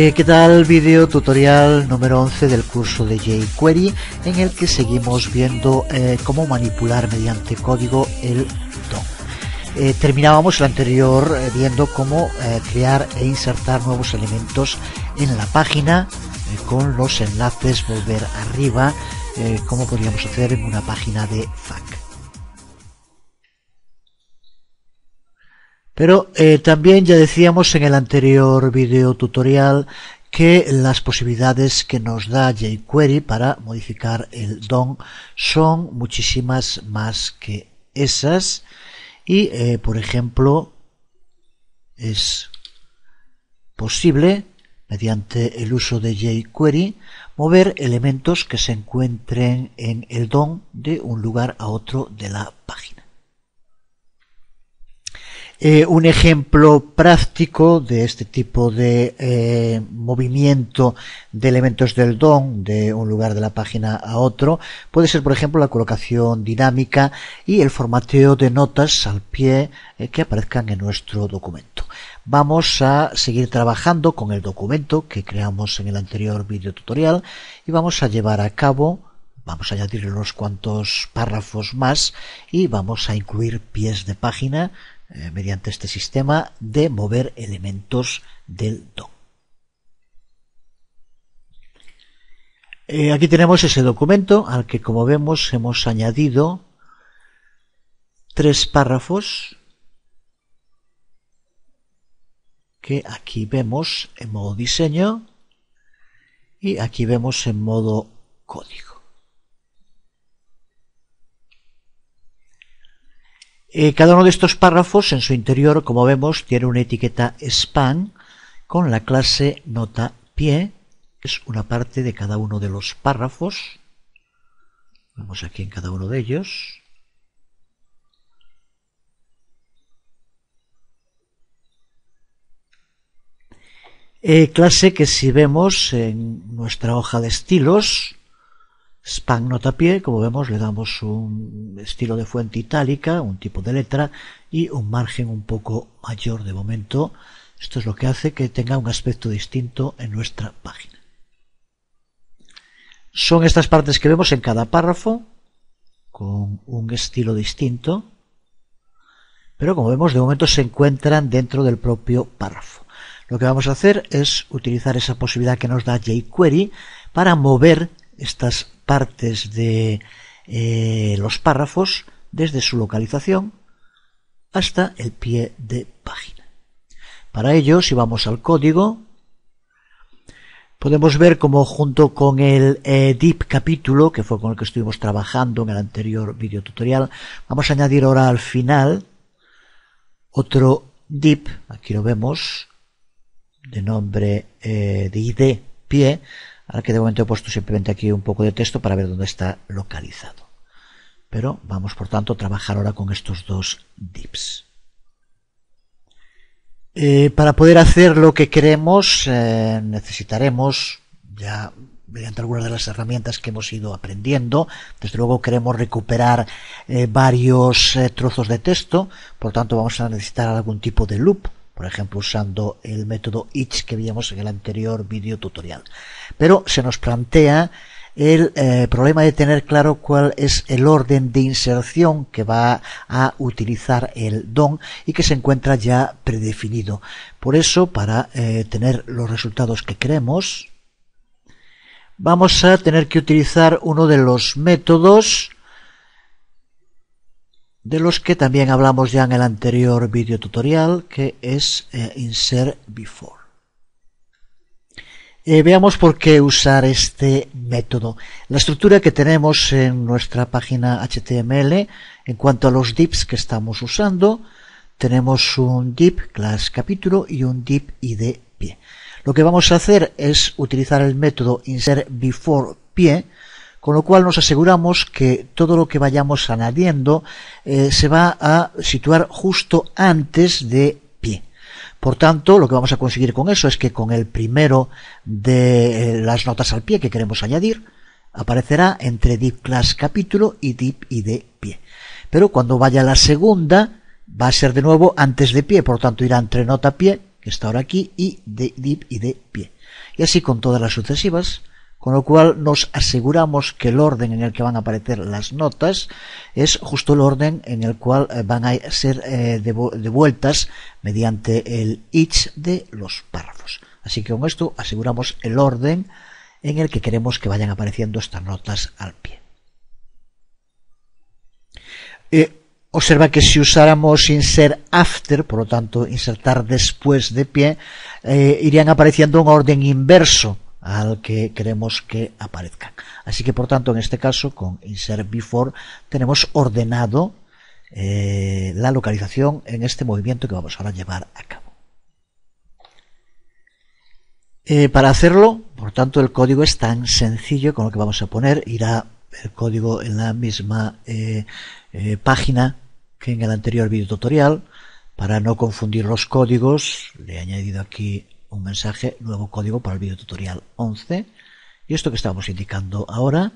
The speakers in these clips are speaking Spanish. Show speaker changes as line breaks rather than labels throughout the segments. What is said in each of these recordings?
Eh, ¿Qué tal? Video tutorial número 11 del curso de jQuery en el que seguimos viendo eh, cómo manipular mediante código el DOM. Eh, terminábamos el anterior viendo cómo crear e insertar nuevos elementos en la página con los enlaces volver arriba, como podríamos hacer en una página de FAQ. Pero eh, también ya decíamos en el anterior video tutorial que las posibilidades que nos da jQuery para modificar el DOM son muchísimas más que esas. Y, eh, por ejemplo, es posible, mediante el uso de jQuery, mover elementos que se encuentren en el DOM de un lugar a otro de la página. Eh, un ejemplo práctico de este tipo de eh, movimiento de elementos del DOM de un lugar de la página a otro puede ser, por ejemplo, la colocación dinámica y el formateo de notas al pie eh, que aparezcan en nuestro documento. Vamos a seguir trabajando con el documento que creamos en el anterior video tutorial y vamos a llevar a cabo vamos a añadir unos cuantos párrafos más y vamos a incluir pies de página eh, mediante este sistema de mover elementos del DOM. Eh, aquí tenemos ese documento al que, como vemos, hemos añadido tres párrafos que aquí vemos en modo diseño y aquí vemos en modo código. Eh, cada uno de estos párrafos en su interior, como vemos, tiene una etiqueta span con la clase nota pie, que es una parte de cada uno de los párrafos. Vamos aquí en cada uno de ellos. Eh, clase que si vemos en nuestra hoja de estilos, Span Notapié, como vemos, le damos un estilo de fuente itálica, un tipo de letra y un margen un poco mayor de momento. Esto es lo que hace que tenga un aspecto distinto en nuestra página. Son estas partes que vemos en cada párrafo, con un estilo distinto, pero como vemos, de momento se encuentran dentro del propio párrafo. Lo que vamos a hacer es utilizar esa posibilidad que nos da jQuery para mover estas partes de eh, los párrafos desde su localización hasta el pie de página. Para ello, si vamos al código, podemos ver cómo junto con el eh, deep capítulo, que fue con el que estuvimos trabajando en el anterior video tutorial, vamos a añadir ahora al final otro deep, aquí lo vemos, de nombre eh, de ID pie, Ahora que de momento he puesto simplemente aquí un poco de texto para ver dónde está localizado. Pero vamos, por tanto, a trabajar ahora con estos dos dips. Eh, para poder hacer lo que queremos, eh, necesitaremos, ya mediante algunas de las herramientas que hemos ido aprendiendo, desde luego queremos recuperar eh, varios trozos de texto, por tanto vamos a necesitar algún tipo de loop por ejemplo usando el método itch que vimos en el anterior vídeo tutorial. Pero se nos plantea el eh, problema de tener claro cuál es el orden de inserción que va a utilizar el DOM y que se encuentra ya predefinido. Por eso, para eh, tener los resultados que queremos, vamos a tener que utilizar uno de los métodos de los que también hablamos ya en el anterior video tutorial que es eh, insert before. Eh, veamos por qué usar este método. La estructura que tenemos en nuestra página HTML en cuanto a los DIPs que estamos usando, tenemos un DIP class capítulo y un DIP id pie. Lo que vamos a hacer es utilizar el método insert before pie con lo cual nos aseguramos que todo lo que vayamos añadiendo eh, se va a situar justo antes de pie. Por tanto, lo que vamos a conseguir con eso es que con el primero de eh, las notas al pie que queremos añadir, aparecerá entre deep class capítulo y y de pie. Pero cuando vaya la segunda, va a ser de nuevo antes de pie, por tanto irá entre nota pie, que está ahora aquí, y de y de pie. Y así con todas las sucesivas con lo cual nos aseguramos que el orden en el que van a aparecer las notas es justo el orden en el cual eh, van a ser eh, devueltas mediante el each de los párrafos. Así que con esto aseguramos el orden en el que queremos que vayan apareciendo estas notas al pie. Eh, observa que si usáramos insert after, por lo tanto insertar después de pie, irían apareciendo en orden inverso al que queremos que aparezca. Así que, por tanto, en este caso, con insert before, tenemos ordenado eh, la localización en este movimiento que vamos ahora a llevar a cabo. Eh, para hacerlo, por tanto, el código es tan sencillo con lo que vamos a poner, irá el código en la misma eh, página que en el anterior video tutorial. Para no confundir los códigos, le he añadido aquí un mensaje nuevo código para el video tutorial 11 y esto que estamos indicando ahora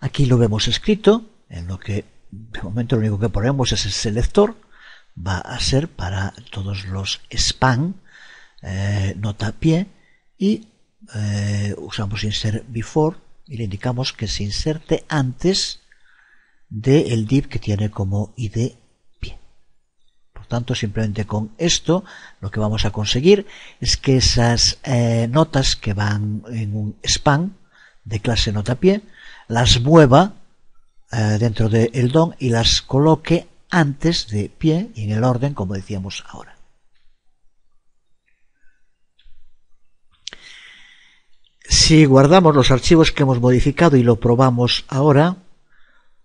aquí lo vemos escrito en lo que de momento lo único que ponemos es el selector va a ser para todos los span eh, nota pie y eh, usamos insert before y le indicamos que se inserte antes del div que tiene como id tanto, simplemente con esto lo que vamos a conseguir es que esas eh, notas que van en un span de clase nota pie las mueva eh, dentro del don DOM y las coloque antes de pie y en el orden como decíamos ahora. Si guardamos los archivos que hemos modificado y lo probamos ahora,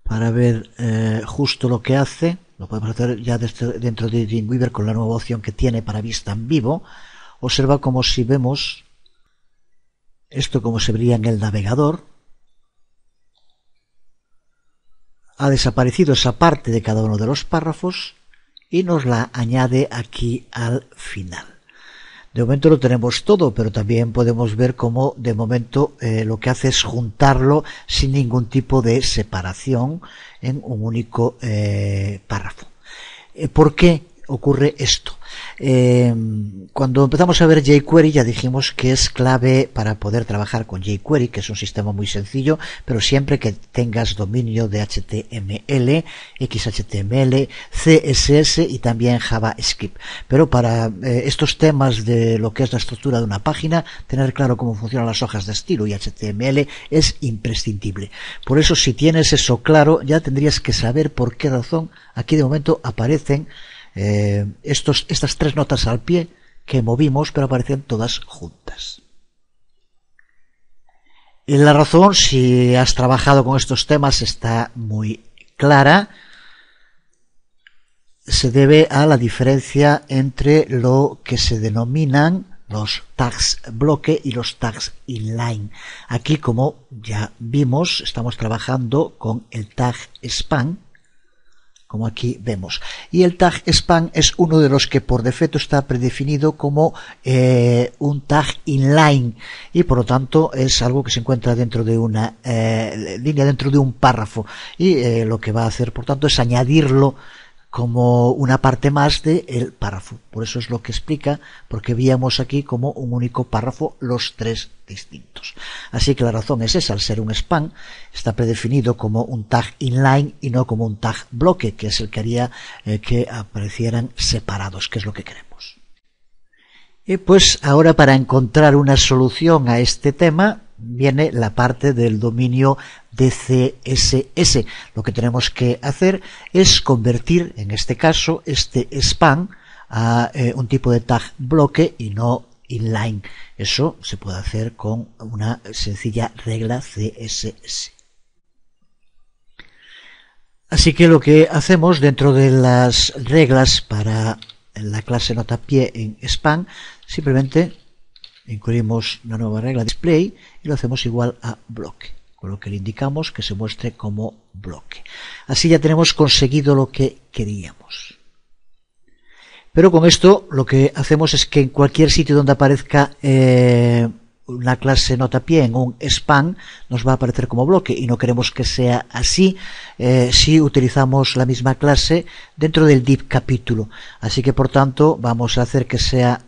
para ver eh, justo lo que hace. Lo podemos hacer ya dentro de Weaver con la nueva opción que tiene para vista en vivo. Observa como si vemos esto como se vería en el navegador. Ha desaparecido esa parte de cada uno de los párrafos y nos la añade aquí al final de momento lo tenemos todo, pero también podemos ver cómo de momento eh, lo que hace es juntarlo sin ningún tipo de separación en un único eh, párrafo. Eh, ¿Por qué? ocurre esto. Eh, cuando empezamos a ver jQuery ya dijimos que es clave para poder trabajar con jQuery, que es un sistema muy sencillo, pero siempre que tengas dominio de HTML, XHTML, CSS y también JavaScript. Pero para eh, estos temas de lo que es la estructura de una página, tener claro cómo funcionan las hojas de estilo y HTML es imprescindible. Por eso si tienes eso claro, ya tendrías que saber por qué razón aquí de momento aparecen eh, estas tres notas al pie que movimos, pero aparecen todas juntas. Y la razón, si has trabajado con estos temas, está muy clara. Se debe a la diferencia entre lo que se denominan los tags bloque y los tags inline. Aquí, como ya vimos, estamos trabajando con el tag span, como aquí vemos. Y el tag span es uno de los que por defecto está predefinido como eh, un tag inline y por lo tanto es algo que se encuentra dentro de una eh, línea, dentro de un párrafo y eh, lo que va a hacer por tanto es añadirlo como una parte más del el párrafo. Por eso es lo que explica, porque veíamos aquí como un único párrafo los tres distintos. Así que la razón es esa, al ser un span, está predefinido como un tag inline y no como un tag bloque, que es el que haría eh, que aparecieran separados, que es lo que queremos. Y pues ahora para encontrar una solución a este tema, viene la parte del dominio de css Lo que tenemos que hacer es convertir, en este caso, este span a eh, un tipo de tag bloque y no inline. Eso se puede hacer con una sencilla regla CSS. Así que lo que hacemos dentro de las reglas para la clase nota pie en span, simplemente incluimos una nueva regla display y lo hacemos igual a bloque, con lo que le indicamos que se muestre como bloque. Así ya tenemos conseguido lo que queríamos. Pero con esto lo que hacemos es que en cualquier sitio donde aparezca eh, una clase pie en un span nos va a aparecer como bloque y no queremos que sea así eh, si utilizamos la misma clase dentro del div capítulo. Así que por tanto vamos a hacer que sea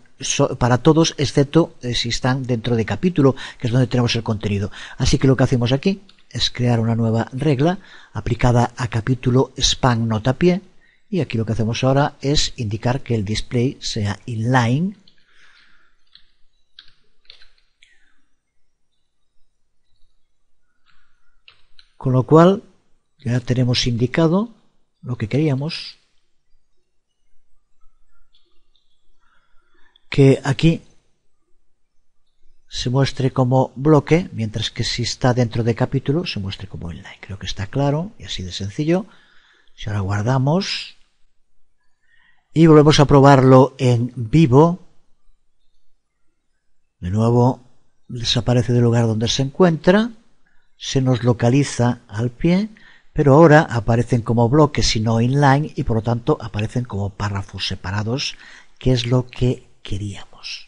para todos, excepto eh, si están dentro de capítulo, que es donde tenemos el contenido. Así que lo que hacemos aquí es crear una nueva regla aplicada a capítulo span pie Y aquí lo que hacemos ahora es indicar que el display sea inline Con lo cual, ya tenemos indicado lo que queríamos. que aquí se muestre como bloque, mientras que si está dentro de capítulo se muestre como inline. Creo que está claro y así de sencillo. Si ahora guardamos y volvemos a probarlo en vivo, de nuevo desaparece del lugar donde se encuentra, se nos localiza al pie, pero ahora aparecen como bloques y no inline y por lo tanto aparecen como párrafos separados, que es lo que queríamos.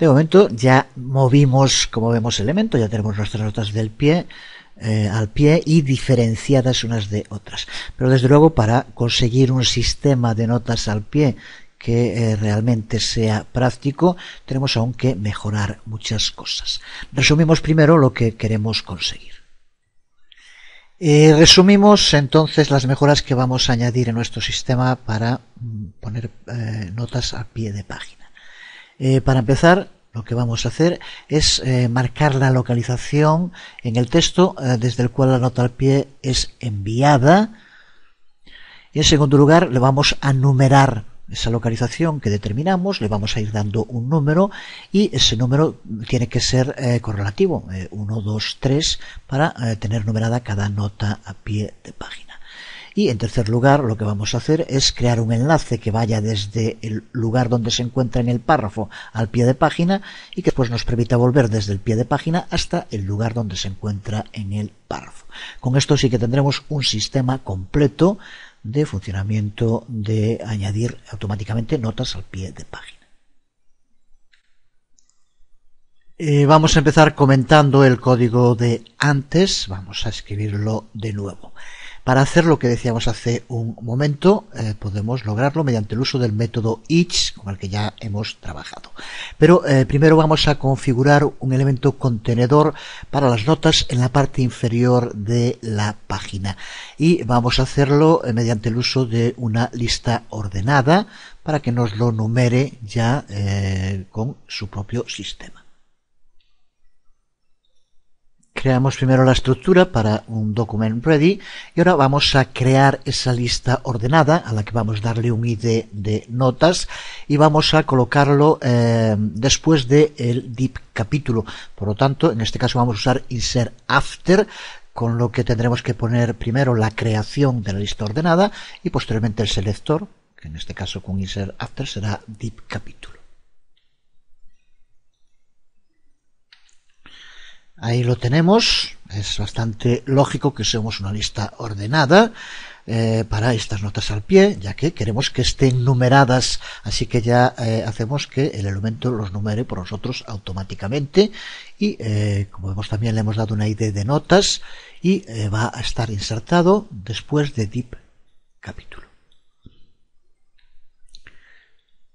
De momento ya movimos, como vemos, elemento, ya tenemos nuestras notas del pie, eh, al pie y diferenciadas unas de otras. Pero desde luego para conseguir un sistema de notas al pie que eh, realmente sea práctico, tenemos aún que mejorar muchas cosas. Resumimos primero lo que queremos conseguir resumimos entonces las mejoras que vamos a añadir en nuestro sistema para mm, poner eh, notas a pie de página. Eh, para empezar, lo que vamos a hacer es eh, marcar la localización en el texto desde el cual la nota al pie es enviada. Y en segundo lugar, le vamos a numerar esa localización que determinamos, le vamos a ir dando un número y ese número tiene que ser eh, correlativo, 1, 2, 3, para eh, tener numerada cada nota a pie de página. Y en tercer lugar, lo que vamos a hacer es crear un enlace que vaya desde el lugar donde se encuentra en el párrafo al pie de página y que después nos permita volver desde el pie de página hasta el lugar donde se encuentra en el párrafo. Con esto sí que tendremos un sistema completo de funcionamiento de añadir automáticamente notas al pie de página. Eh, vamos a empezar comentando el código de antes. Vamos a escribirlo de nuevo. Para hacer lo que decíamos hace un momento, eh, podemos lograrlo mediante el uso del método each, con el que ya hemos trabajado. Pero eh, primero vamos a configurar un elemento contenedor para las notas en la parte inferior de la página. Y vamos a hacerlo eh, mediante el uso de una lista ordenada para que nos lo numere ya con su propio sistema creamos primero la estructura para un document ready y ahora vamos a crear esa lista ordenada a la que vamos a darle un id de notas y vamos a colocarlo eh, después del el capítulo. Por lo tanto, en este caso vamos a usar insert after con lo que tendremos que poner primero la creación de la lista ordenada y posteriormente el selector, que en este caso con insert after será deep capítulo. Ahí lo tenemos. Es bastante lógico que usemos una lista ordenada. Eh, para estas notas al pie, ya que queremos que estén numeradas, así que ya eh, hacemos que el elemento los numere por nosotros automáticamente y eh, como vemos también le hemos dado una ID de notas y va a estar insertado después de Deep capítulo.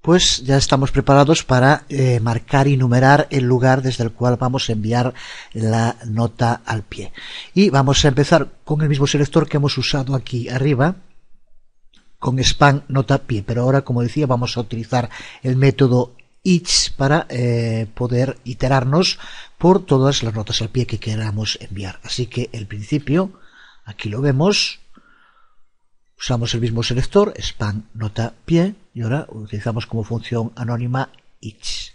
pues ya estamos preparados para eh, marcar y numerar el lugar desde el cual vamos a enviar la nota al pie. Y vamos a empezar con el mismo selector que hemos usado aquí arriba, con span nota pie, pero ahora, como decía, vamos a utilizar el método each para eh, poder iterarnos por todas las notas al pie que queramos enviar. Así que el principio, aquí lo vemos, usamos el mismo selector, span nota pie, y ahora utilizamos como función anónima each.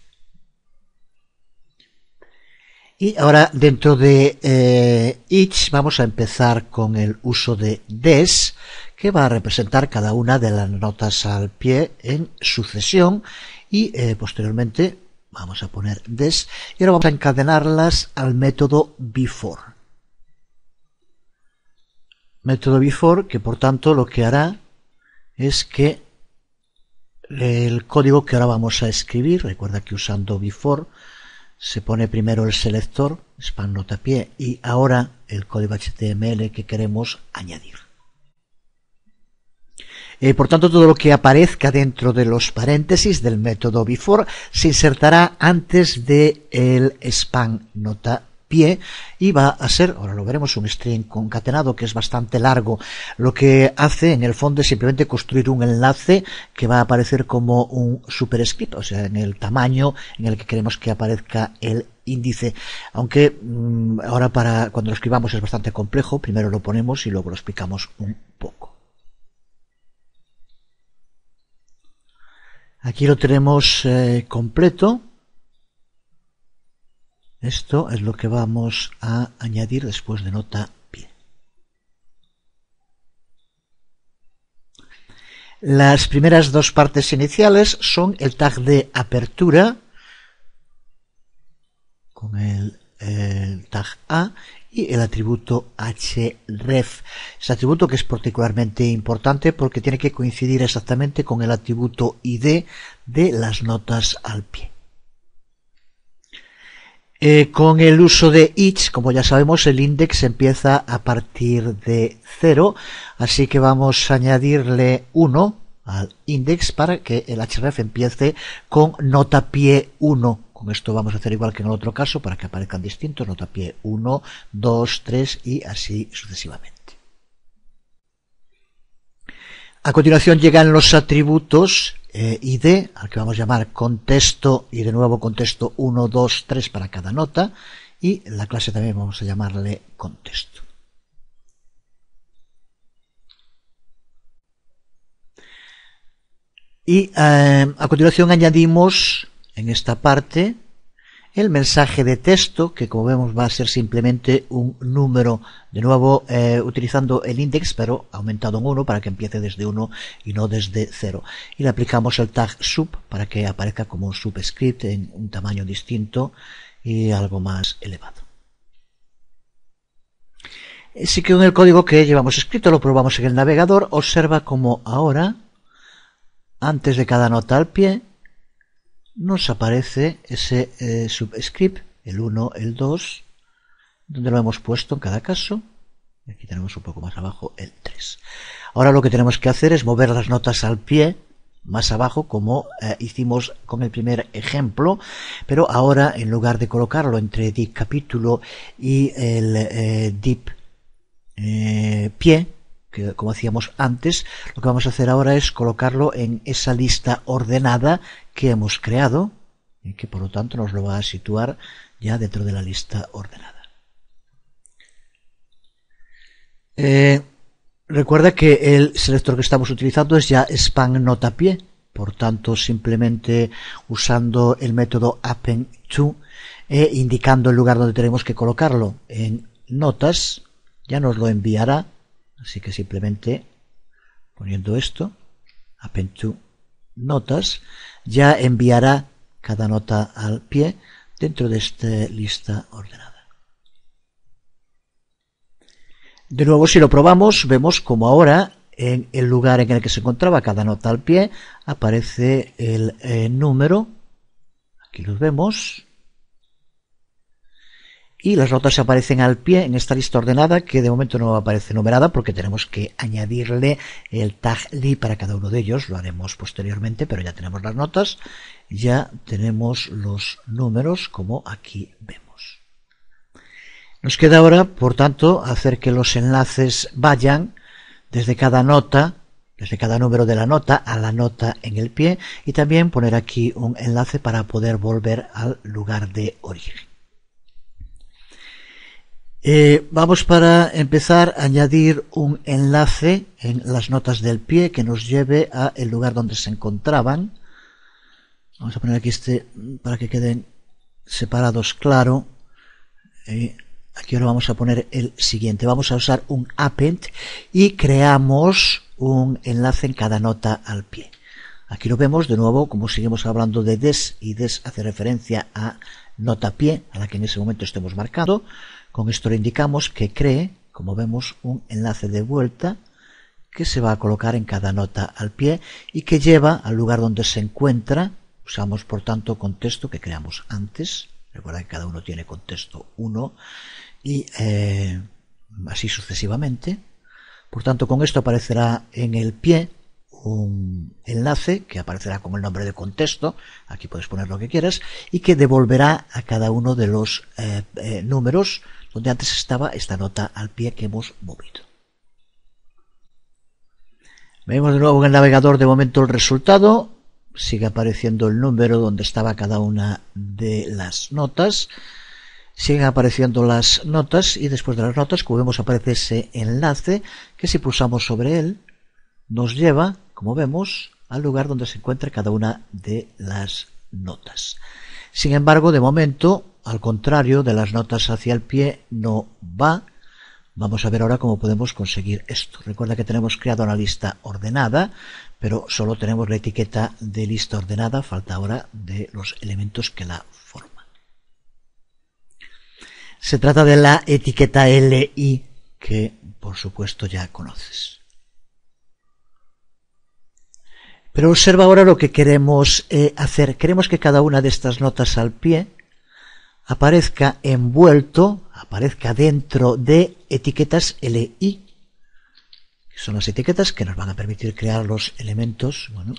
Y ahora dentro de eh, each vamos a empezar con el uso de des, que va a representar cada una de las notas al pie en sucesión y eh, posteriormente vamos a poner des y ahora vamos a encadenarlas al método before. Método before que por tanto lo que hará es que el código que ahora vamos a escribir. Recuerda que usando before se pone primero el selector, span PIE, y ahora el código HTML que queremos añadir. Eh, por tanto, todo lo que aparezca dentro de los paréntesis del método before se insertará antes del el span nota pie y va a ser, ahora lo veremos, un string concatenado que es bastante largo. Lo que hace en el fondo es simplemente construir un enlace que va a aparecer como un script, o sea, en el tamaño en el que queremos que aparezca el índice, aunque mm, ahora para cuando lo escribamos es bastante complejo, primero lo ponemos y luego lo explicamos un poco. Aquí lo tenemos eh, completo. Esto es lo que vamos a añadir después de nota pie. Las primeras dos partes iniciales son el tag de apertura con el, tag A y el atributo href. Este atributo que es particularmente importante porque tiene que coincidir exactamente con el atributo id de las notas al pie. Eh, con el uso de each, como ya sabemos, el index empieza a partir de 0, así que vamos a añadirle 1 al index para que el href empiece con nota pie 1. Con esto vamos a hacer igual que en el otro caso para que aparezcan distintos, nota pie 1, 2, 3 y así sucesivamente. A continuación llegan los atributos eh, ID, al que vamos a llamar contexto, y de nuevo contexto 1, 2, 3 para cada nota, y la clase también vamos a llamarle contexto. Y eh, a continuación añadimos en esta parte el mensaje de texto, que como vemos va a ser simplemente un número, de nuevo eh, utilizando el index, pero aumentado en 1 para que empiece desde 1 y no desde 0. Y le aplicamos el tag sub para que aparezca como un subscript en un tamaño distinto y algo más elevado. Así eh, que en el código que llevamos escrito, lo probamos en el navegador, observa como ahora, antes de cada nota al pie, nos aparece ese eh, subscript, el 1, el 2, donde lo hemos puesto en cada caso. Aquí tenemos un poco más abajo el 3. Ahora lo que tenemos que hacer es mover las notas al pie, más abajo, como eh, hicimos con el primer ejemplo, pero ahora en lugar de colocarlo entre deep capítulo y el eh, dip eh, pie, como hacíamos antes, lo que vamos a hacer ahora es colocarlo en esa lista ordenada que hemos creado y que por lo tanto nos lo va a situar ya dentro de la lista ordenada. Eh, recuerda que el selector que estamos utilizando es ya span pie, por tanto simplemente usando el método append to e eh, indicando el lugar donde tenemos que colocarlo en notas, ya nos lo enviará Así que simplemente poniendo esto, append to notas, ya enviará cada nota al pie dentro de esta lista ordenada. De nuevo, si lo probamos, vemos como ahora en el lugar en el que se encontraba cada nota al pie aparece el eh, número. Aquí lo vemos y las notas aparecen al pie en esta lista ordenada que de momento no aparece numerada porque tenemos que añadirle el tag li para cada uno de ellos, lo haremos posteriormente, pero ya tenemos las notas, ya tenemos los números como aquí vemos. Nos queda ahora, por tanto, hacer que los enlaces vayan desde cada nota desde cada número de la nota a la nota en el pie y también poner aquí un enlace para poder volver al lugar de origen. Eh, vamos para empezar a añadir un enlace en las notas del pie que nos lleve a el lugar donde se encontraban. Vamos a poner aquí este para que queden separados claro. Eh, aquí ahora vamos a poner el siguiente. Vamos a usar un append y creamos un enlace en cada nota al pie. Aquí lo vemos de nuevo, como seguimos hablando de des y des hace referencia a nota pie, a la que en ese momento estemos marcado. Con esto le indicamos que cree, como vemos, un enlace de vuelta que se va a colocar en cada nota al pie y que lleva al lugar donde se encuentra. Usamos, por tanto, contexto que creamos antes. Recuerda que cada uno tiene contexto 1 y eh, así sucesivamente. Por tanto, con esto aparecerá en el pie un enlace que aparecerá con el nombre de contexto, aquí puedes poner lo que quieras, y que devolverá a cada uno de los eh, eh, números donde antes estaba esta nota al pie que hemos movido. Vemos de nuevo en el navegador de momento el resultado. Sigue apareciendo el número donde estaba cada una de las notas. Siguen apareciendo las notas y después de las notas, como vemos, aparece ese enlace que si pulsamos sobre él nos lleva, como vemos, al lugar donde se encuentra cada una de las notas. Sin embargo, de momento al contrario de las notas hacia el pie, no va. Vamos a ver ahora cómo podemos conseguir esto. Recuerda que tenemos creado una lista ordenada, pero solo tenemos la etiqueta de lista ordenada, falta ahora de los elementos que la forman. Se trata de la etiqueta LI que por supuesto ya conoces. Pero observa ahora lo que queremos eh, hacer. Queremos que cada una de estas notas al pie aparezca envuelto, aparezca dentro de etiquetas LI, que son las etiquetas que nos van a permitir crear los elementos. Bueno.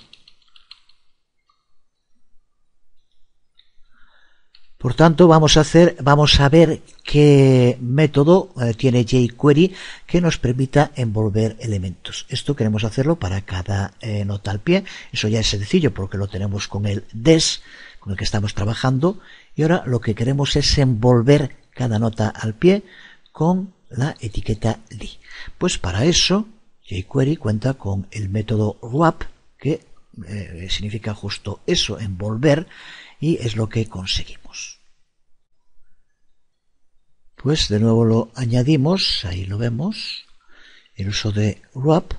Por tanto, vamos a hacer, vamos a ver qué método eh, tiene jQuery que nos permita envolver elementos. Esto queremos hacerlo para cada eh, nota al pie. Eso ya es sencillo porque lo tenemos con el des con el que estamos trabajando y ahora lo que queremos es envolver cada nota al pie con la etiqueta li. Pues para eso jQuery cuenta con el método wrap que eh, significa justo eso, envolver, y es lo que conseguimos. Pues de nuevo lo añadimos, ahí lo vemos, el uso de wrap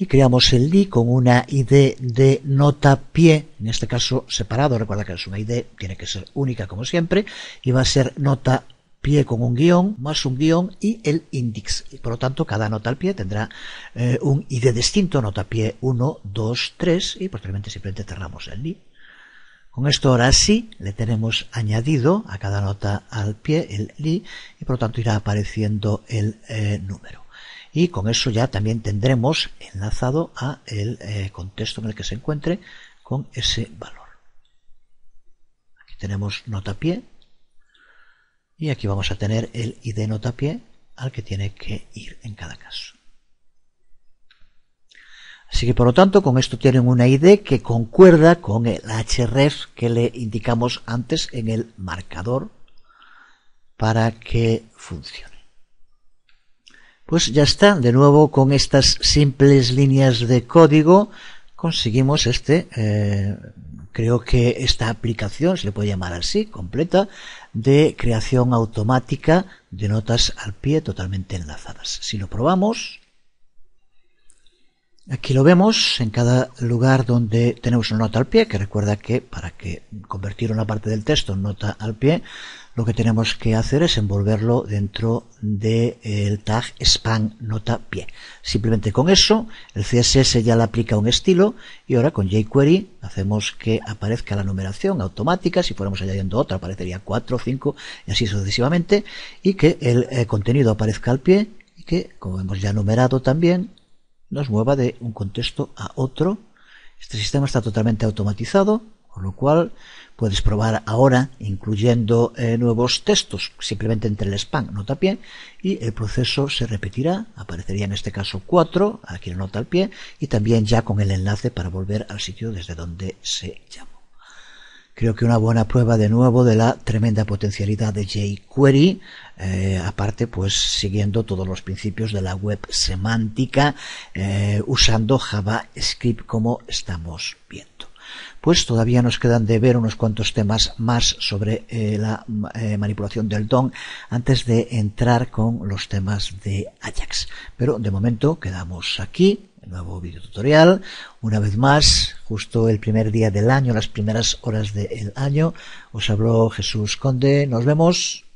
y creamos el li con una ID de nota pie, en este caso separado, recuerda que es una ID, tiene que ser única como siempre, y va a ser nota pie con un guión, más un guión y el índice. por lo tanto, cada nota al pie tendrá eh, un ID distinto, nota pie 1, 2, 3 y posteriormente simplemente cerramos el li. Con esto ahora sí le tenemos añadido a cada nota al pie el li y por lo tanto irá apareciendo el eh, número y con eso ya también tendremos enlazado a el eh, contexto en el que se encuentre con ese valor. Aquí tenemos nota pie y aquí vamos a tener el id nota pie al que tiene que ir en cada caso. Así que por lo tanto con esto tienen una ID que concuerda con el href que le indicamos antes en el marcador para que funcione. Pues ya está, de nuevo con estas simples líneas de código conseguimos este, eh, creo que esta aplicación, se le puede llamar así, completa, de creación automática de notas al pie totalmente enlazadas. Si lo probamos, Aquí lo vemos en cada lugar donde tenemos una nota al pie, que recuerda que para que convertir una parte del texto en nota al pie, lo que tenemos que hacer es envolverlo dentro del tag span nota pie. Simplemente con eso, el CSS ya le aplica un estilo y ahora con jQuery hacemos que aparezca la numeración automática, si fuéramos añadiendo otra aparecería 4, 5 y así sucesivamente, y que el eh, contenido aparezca al pie y que, como hemos ya numerado también, nos mueva de un contexto a otro. Este sistema está totalmente automatizado, con lo cual puedes probar ahora incluyendo eh, nuevos textos simplemente entre el spam nota pie y el proceso se repetirá aparecería en este caso 4 aquí en nota al pie y también ya con el enlace para volver al sitio desde donde se llamó creo que una buena prueba de nuevo de la tremenda potencialidad de jQuery, eh, aparte pues siguiendo todos los principios de la web semántica, eh, usando JavaScript como estamos viendo pues todavía nos quedan de ver unos cuantos temas más sobre eh, la eh, manipulación del don antes de entrar con los temas de Ajax. Pero de momento quedamos aquí nuevo video tutorial. Una vez más, justo el primer día del año, las primeras horas del año, os habló Jesús Conde. Nos vemos.